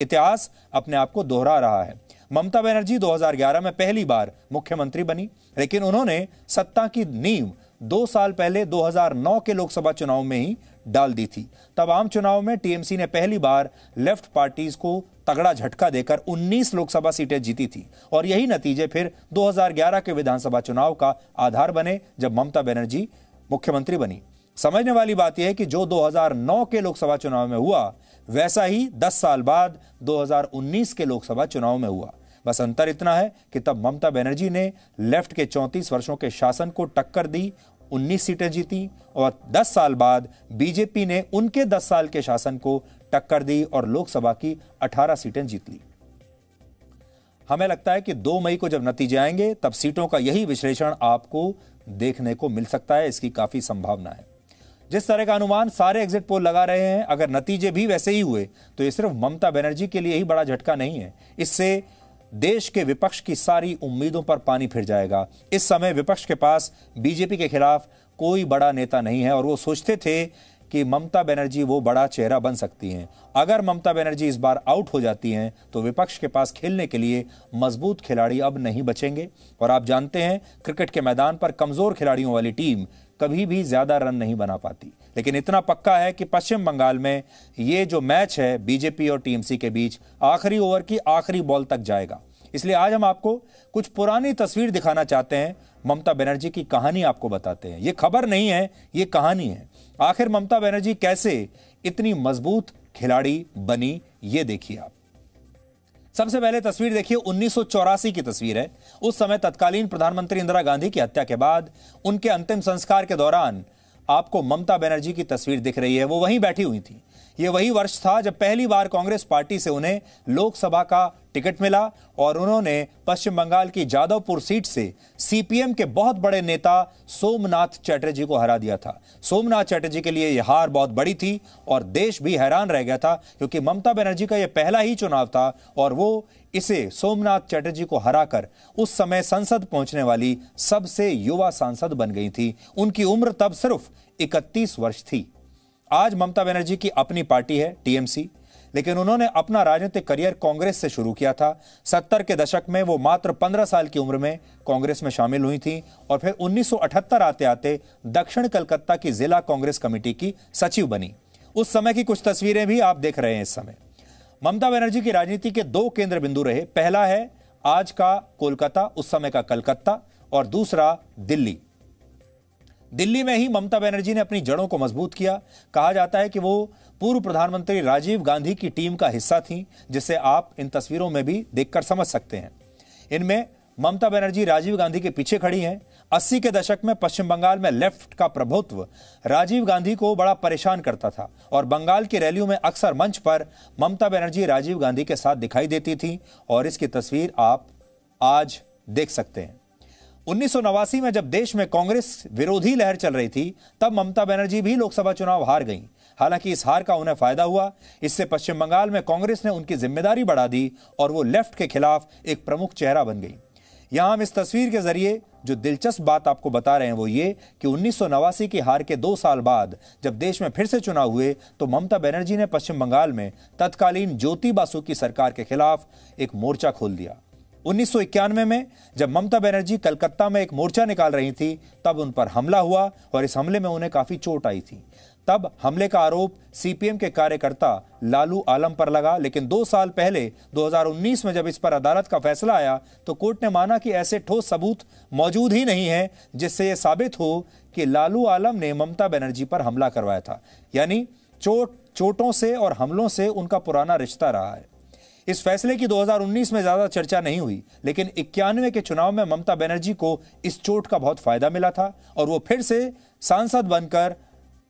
इतिहास अपने आप को दोहरा रहा है ममता बनर्जी 2011 में पहली बार मुख्यमंत्री बनी लेकिन उन्होंने सत्ता की नींव दो साल पहले 2009 के लोकसभा चुनाव में ही डाल दी थी तब आम चुनाव में टीएमसी ने पहली बार लेफ्ट पार्टीज को तगड़ा झटका देकर 19 लोकसभा सीटें जीती थी और यही नतीजे फिर 2011 के विधानसभा चुनाव का आधार बने जब ममता बनर्जी मुख्यमंत्री बनी समझने वाली बात यह है कि जो 2009 के लोकसभा चुनाव में हुआ वैसा ही 10 साल बाद 2019 के लोकसभा चुनाव में हुआ बस अंतर इतना है कि तब ममता बनर्जी ने लेफ्ट के 34 वर्षों के शासन को टक्कर दी 19 सीटें जीती और 10 साल बाद बीजेपी ने उनके 10 साल के शासन को टक्कर दी और लोकसभा की 18 सीटें जीत ली हमें लगता है कि 2 मई को जब नतीजे आएंगे तब सीटों का यही विश्लेषण आपको देखने को मिल सकता है इसकी काफी संभावना है जिस तरह का अनुमान सारे एग्जिट पोल लगा रहे हैं अगर नतीजे भी वैसे ही हुए तो ये सिर्फ ममता बनर्जी के लिए ही बड़ा झटका नहीं है इससे देश के विपक्ष की सारी उम्मीदों पर पानी फिर जाएगा इस समय विपक्ष के पास बीजेपी के खिलाफ कोई बड़ा नेता नहीं है और वो सोचते थे कि ममता बनर्जी वो बड़ा चेहरा बन सकती हैं अगर ममता बनर्जी इस बार आउट हो जाती हैं तो विपक्ष के पास खेलने के लिए मजबूत खिलाड़ी अब नहीं बचेंगे और आप जानते हैं क्रिकेट के मैदान पर कमज़ोर खिलाड़ियों वाली टीम कभी भी ज़्यादा रन नहीं बना पाती लेकिन इतना पक्का है कि पश्चिम बंगाल में ये जो मैच है बीजेपी और टीएमसी के बीच आखिरी ओवर की आखिरी बॉल तक जाएगा इसलिए आज हम आपको कुछ पुरानी तस्वीर दिखाना चाहते हैं ममता बनर्जी की कहानी आपको बताते हैं ये खबर नहीं है ये कहानी है आखिर ममता बनर्जी कैसे इतनी मजबूत खिलाड़ी बनी ये देखिए आप सबसे पहले तस्वीर देखिए उन्नीस की तस्वीर है उस समय तत्कालीन प्रधानमंत्री इंदिरा गांधी की हत्या के बाद उनके अंतिम संस्कार के दौरान आपको ममता बनर्जी की तस्वीर दिख रही है वो वहीं बैठी हुई थी ये वही वर्ष था जब पहली बार कांग्रेस पार्टी से उन्हें लोकसभा का टिकट मिला और उन्होंने पश्चिम बंगाल की जादवपुर सीट से सीपीएम के बहुत बड़े नेता सोमनाथ चैटर्जी को हरा दिया था सोमनाथ चैटर्जी के लिए यह हार बहुत बड़ी थी और देश भी हैरान रह गया था क्योंकि ममता बनर्जी का यह पहला ही चुनाव था और वो इसे सोमनाथ चैटर्जी को हराकर उस समय संसद पहुंचने वाली सबसे युवा सांसद बन गई थी उनकी उम्र तब सिर्फ इकतीस वर्ष थी आज ममता बनर्जी की अपनी पार्टी है टीएमसी लेकिन उन्होंने अपना राजनीतिक करियर कांग्रेस से शुरू किया था सत्तर के दशक में वो मात्र पंद्रह साल की उम्र में कांग्रेस में शामिल हुई थी और फिर 1978 आते आते दक्षिण कलकत्ता की जिला कांग्रेस कमेटी की सचिव बनी उस समय की कुछ तस्वीरें भी आप देख रहे हैं इस समय ममता बनर्जी की राजनीति के दो केंद्र बिंदु रहे पहला है आज का कोलकाता उस समय का कलकत्ता और दूसरा दिल्ली दिल्ली में ही ममता बनर्जी ने अपनी जड़ों को मजबूत किया कहा जाता है कि वो पूर्व प्रधानमंत्री राजीव गांधी की टीम का हिस्सा थी जिसे आप इन तस्वीरों में भी देखकर समझ सकते हैं इनमें ममता बनर्जी राजीव गांधी के पीछे खड़ी हैं अस्सी के दशक में पश्चिम बंगाल में लेफ्ट का प्रभुत्व राजीव गांधी को बड़ा परेशान करता था और बंगाल की रैलियों में अक्सर मंच पर ममता बनर्जी राजीव गांधी के साथ दिखाई देती थी और इसकी तस्वीर आप आज देख सकते हैं उन्नीस में जब देश में कांग्रेस विरोधी लहर चल रही थी तब ममता बनर्जी भी लोकसभा चुनाव हार गई हालांकि इस हार का उन्हें फायदा हुआ इससे पश्चिम बंगाल में कांग्रेस ने उनकी जिम्मेदारी बढ़ा दी और वो लेफ्ट के खिलाफ एक प्रमुख चेहरा बन गई यहां हम इस तस्वीर के जरिए जो दिलचस्प बात आपको बता रहे हैं वो ये कि उन्नीस की हार के दो साल बाद जब देश में फिर से चुनाव हुए तो ममता बनर्जी ने पश्चिम बंगाल में तत्कालीन ज्योति बासु की सरकार के खिलाफ एक मोर्चा खोल दिया उन्नीस में जब ममता बनर्जी कलकत्ता में एक मोर्चा निकाल रही थी तब उन पर हमला हुआ और इस हमले में उन्हें काफी चोट आई थी तब हमले का आरोप सीपीएम के कार्यकर्ता लालू आलम पर लगा लेकिन दो साल पहले 2019 में जब इस पर अदालत का फैसला आया तो कोर्ट ने माना कि ऐसे ठोस सबूत मौजूद ही नहीं है जिससे यह साबित हो कि लालू आलम ने ममता बनर्जी पर हमला करवाया था यानी चोट चोटों से और हमलों से उनका पुराना रिश्ता रहा है इस फैसले की 2019 में ज्यादा चर्चा नहीं हुई लेकिन इक्यानवे के चुनाव में ममता बनर्जी को इस चोट का बहुत फायदा मिला था और वो फिर से सांसद बनकर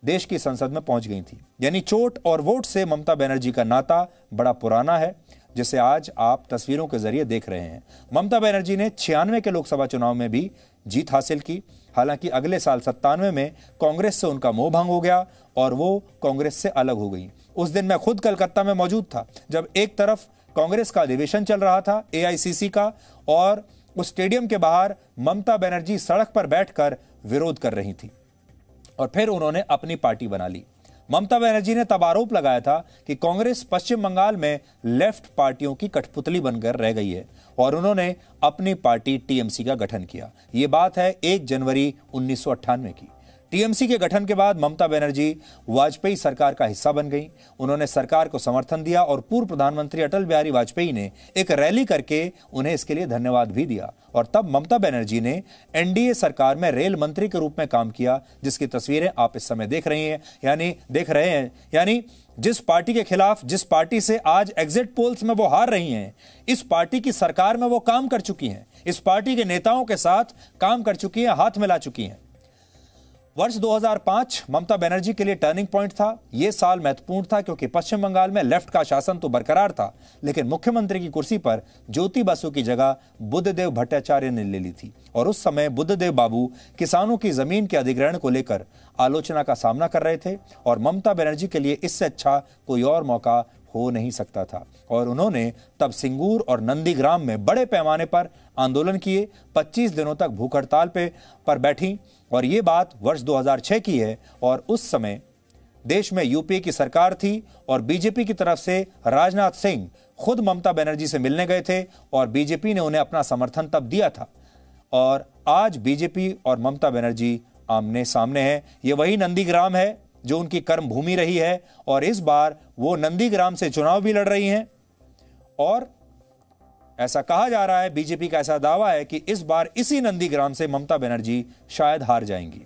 देश की संसद में पहुंच गई थी यानी चोट और वोट से ममता बनर्जी का नाता बड़ा पुराना है जिसे आज आप तस्वीरों के जरिए देख रहे हैं ममता बनर्जी ने छियानवे के लोकसभा चुनाव में भी जीत हासिल की हालांकि अगले साल सत्तानवे में कांग्रेस से उनका मोह भंग हो गया और वो कांग्रेस से अलग हो गई उस दिन मैं खुद कलकत्ता में मौजूद था जब एक तरफ कांग्रेस का अधिवेशन चल रहा था एआईसीसी का और उस स्टेडियम के बाहर ममता बनर्जी सड़क पर बैठकर विरोध कर रही थी और फिर उन्होंने अपनी पार्टी बना ली ममता बनर्जी ने तब आरोप लगाया था कि कांग्रेस पश्चिम बंगाल में लेफ्ट पार्टियों की कठपुतली बनकर रह गई है और उन्होंने अपनी पार्टी टीएमसी का गठन किया ये बात है एक जनवरी उन्नीस की टीएमसी के गठन के बाद ममता बनर्जी वाजपेयी सरकार का हिस्सा बन गई उन्होंने सरकार को समर्थन दिया और पूर्व प्रधानमंत्री अटल बिहारी वाजपेयी ने एक रैली करके उन्हें इसके लिए धन्यवाद भी दिया और तब ममता बनर्जी ने एनडीए सरकार में रेल मंत्री के रूप में काम किया जिसकी तस्वीरें आप इस समय देख रही हैं यानी देख रहे हैं यानी जिस पार्टी के खिलाफ जिस पार्टी से आज एग्जिट पोल्स में वो हार रही हैं इस पार्टी की सरकार में वो काम कर चुकी हैं इस पार्टी के नेताओं के साथ काम कर चुकी हैं हाथ मिला चुकी हैं वर्ष 2005 ममता बनर्जी के लिए टर्निंग पॉइंट था ये साल महत्वपूर्ण था क्योंकि पश्चिम बंगाल में लेफ्ट का शासन तो बरकरार था लेकिन मुख्यमंत्री की कुर्सी पर ज्योति बसु की जगह बुद्धदेव भट्टाचार्य ने ले ली थी और उस समय बुद्धदेव बाबू किसानों की जमीन के अधिग्रहण को लेकर आलोचना का सामना कर रहे थे और ममता बनर्जी के लिए इससे अच्छा कोई और मौका हो नहीं सकता था और उन्होंने तब सिंगूर और नंदीग्राम में बड़े पैमाने पर आंदोलन किए 25 दिनों तक भूख हड़ताल पे पर बैठी और ये बात वर्ष 2006 की है और उस समय देश में यूपीए की सरकार थी और बीजेपी की तरफ से राजनाथ सिंह खुद ममता बनर्जी से मिलने गए थे और बीजेपी ने उन्हें अपना समर्थन तब दिया था और आज बीजेपी और ममता बनर्जी आमने सामने हैं ये वही नंदीग्राम है जो उनकी कर्म भूमि रही है और इस बार वो नंदीग्राम से चुनाव भी लड़ रही हैं और ऐसा कहा जा रहा है बीजेपी का ऐसा दावा है कि इस बार इसी नंदीग्राम से ममता बनर्जी शायद हार जाएंगी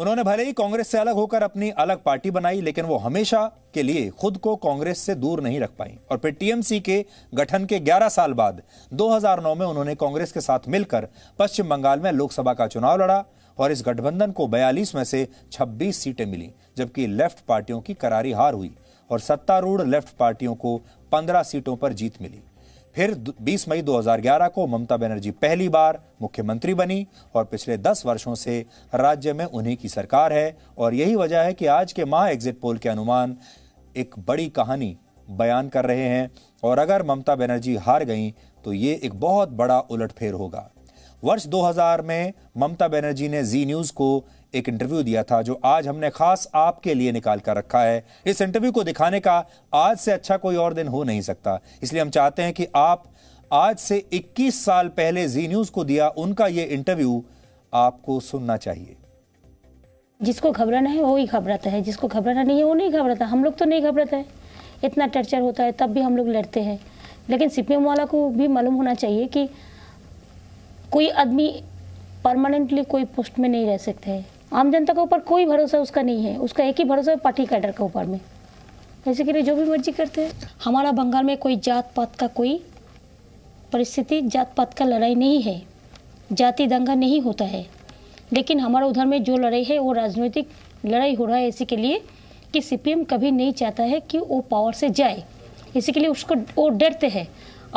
उन्होंने भले ही कांग्रेस से अलग होकर अपनी अलग पार्टी बनाई लेकिन वो हमेशा के लिए खुद को कांग्रेस से दूर नहीं रख पाई और फिर टीएमसी के गठन के 11 साल बाद 2009 में उन्होंने कांग्रेस के साथ मिलकर पश्चिम बंगाल में लोकसभा का चुनाव लड़ा और इस गठबंधन को बयालीस में से 26 सीटें मिली जबकि लेफ्ट पार्टियों की करारी हार हुई और सत्तारूढ़ लेफ्ट पार्टियों को 15 सीटों पर जीत मिली फिर 20 मई 2011 को ममता बनर्जी पहली बार मुख्यमंत्री बनी और पिछले 10 वर्षों से राज्य में उन्हीं की सरकार है और यही वजह है कि आज के महा एग्जिट पोल के अनुमान एक बड़ी कहानी बयान कर रहे हैं और अगर ममता बनर्जी हार गई तो ये एक बहुत बड़ा उलटफेर होगा वर्ष 2000 में ममता बनर्जी ने जी न्यूज़ को एक इंटरव्यू दिया था जो आज हमने खास आपके लिए निकाल कर रखा है इस इंटरव्यू को दिखाने का आज से अच्छा कोई और दिन हो नहीं सकता इसलिए हम चाहते हैं कि आप आज से 21 साल पहले जी न्यूज को दिया उनका ये इंटरव्यू आपको सुनना चाहिए जिसको घबराना है वो ही घबराता है जिसको घबराना नहीं है वो नहीं घबराता हम लोग तो नहीं घबराता है इतना टर्चर होता है तब भी हम लोग लड़ते हैं लेकिन सीपीएम वाला को भी मालूम होना चाहिए कि कोई आदमी परमानेंटली कोई पोस्ट में नहीं रह सकते हैं आम जनता के ऊपर कोई भरोसा उसका नहीं है उसका एक ही भरोसा है पार्टी कैडर के ऊपर में ऐसे के लिए जो भी मर्जी करते हैं हमारा बंगाल में कोई जात पात का कोई परिस्थिति जात पात का लड़ाई नहीं है जाति दंगा नहीं होता है लेकिन हमारा उधर में जो लड़ाई है वो राजनीतिक लड़ाई हो रहा है इसी के लिए कि सी कभी नहीं चाहता है कि वो पावर से जाए इसी के लिए उसको वो डरते हैं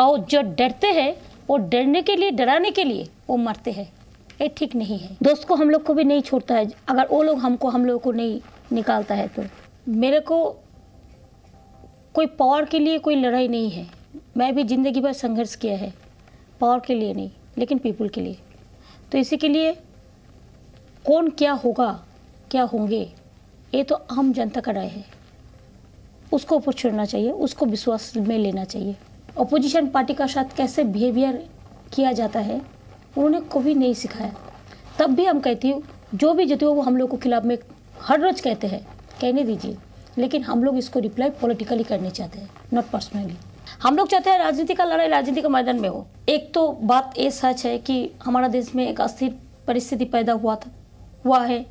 और जो डरते हैं वो डरने के लिए डराने के लिए वो मरते हैं ये ठीक नहीं है दोस्त को हम लोग को भी नहीं छोड़ता है अगर वो लोग हमको हम लोग को नहीं निकालता है तो मेरे को कोई पावर के लिए कोई लड़ाई नहीं है मैं भी ज़िंदगी भर संघर्ष किया है पावर के लिए नहीं लेकिन पीपल के लिए तो इसी के लिए कौन क्या होगा क्या होंगे ये तो आम जनता का राय है उसको ऊपर छोड़ना चाहिए उसको विश्वास में लेना चाहिए अपोजिशन पार्टी का साथ कैसे बिहेवियर किया जाता है उन्होंने कभी नहीं सिखाया तब भी हम कहती हूँ जो भी जीते हो वो हम लोग को खिलाफ में हर रोज़ कहते हैं कहने दीजिए लेकिन हम लोग इसको रिप्लाई पॉलिटिकली करने चाहते हैं नॉट पर्सनली हम लोग चाहते हैं राजनीति का लड़ाई राजनीति के मैदान में हो एक तो बात ये सच है कि हमारा देश में एक अस्थिर परिस्थिति पैदा हुआ था हुआ है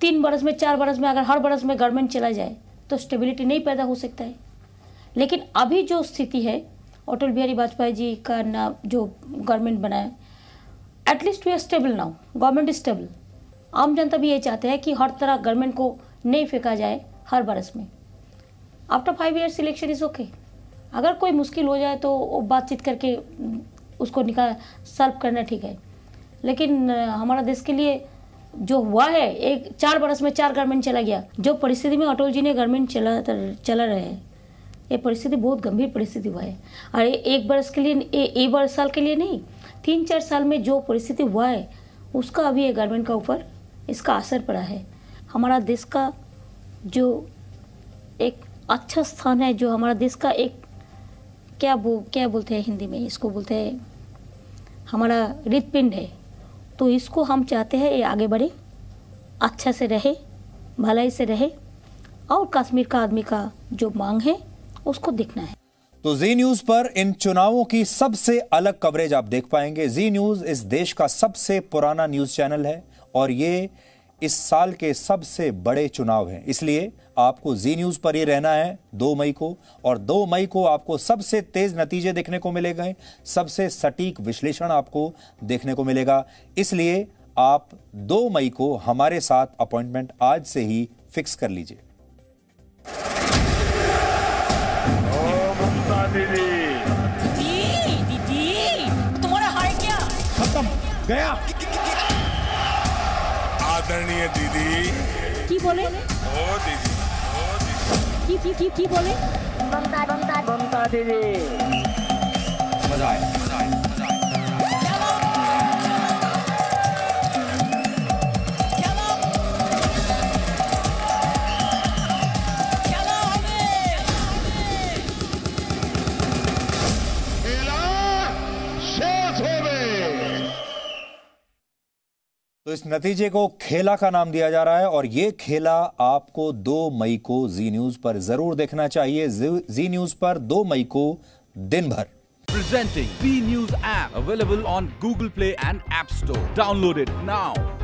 तीन बरस में चार बरस में अगर हर बरस में गवर्नमेंट चला जाए तो स्टेबिलिटी नहीं पैदा हो सकता है लेकिन अभी जो स्थिति है अटल बिहारी वाजपेयी जी का ना जो गवर्नमेंट बनाए at least we are stable now government stable आम जनता भी ये चाहते हैं कि हर तरह गवर्नमेंट को नहीं फेंका जाए हर बरस में after five years election is okay अगर कोई मुश्किल हो जाए तो वो बातचीत करके उसको निकाल सॉल्व करना ठीक है लेकिन हमारा देश के लिए जो हुआ है एक चार बरस में चार गवर्नमेंट चला गया जो परिस्थिति में अटल जी ने गवर्नमेंट चला चला रहे हैं ये परिस्थिति बहुत गंभीर परिस्थिति हुआ है और एक वर्ष के लिए एक बार साल के लिए नहीं तीन चार साल में जो परिस्थिति हुआ है उसका अभी ये गवर्नमेंट का ऊपर इसका असर पड़ा है हमारा देश का जो एक अच्छा स्थान है जो हमारा देश का एक क्या बो क्या बोलते हैं हिंदी में इसको बोलते हैं हमारा हृदपिंड है तो इसको हम चाहते हैं ये आगे बढ़े अच्छा से रहे भलाई से रहे और कश्मीर का आदमी का जो मांग है उसको देखना है तो जी न्यूज पर इन चुनावों की सबसे अलग कवरेज आप देख पाएंगे जी न्यूज इस देश का सबसे पुराना न्यूज चैनल है और ये इस साल के सबसे बड़े चुनाव हैं इसलिए आपको जी न्यूज पर ही रहना है दो मई को और दो मई को आपको सबसे तेज नतीजे देखने को गए सबसे सटीक विश्लेषण आपको देखने को मिलेगा इसलिए आप दो मई को हमारे साथ अपॉइंटमेंट आज से ही फिक्स कर लीजिए दीदी दी दीदी तुम्हारा हाल क्या खत्म गया आदरणीय दीदी की बोले ओ दीदी ओ दीदी की की की की बोले बमता बमता बमता दीदी मजा आया तो इस नतीजे को खेला का नाम दिया जा रहा है और ये खेला आपको 2 मई को जी न्यूज पर जरूर देखना चाहिए जी न्यूज पर 2 मई को दिन भर presenting B news app available on Google Play and app store downloaded now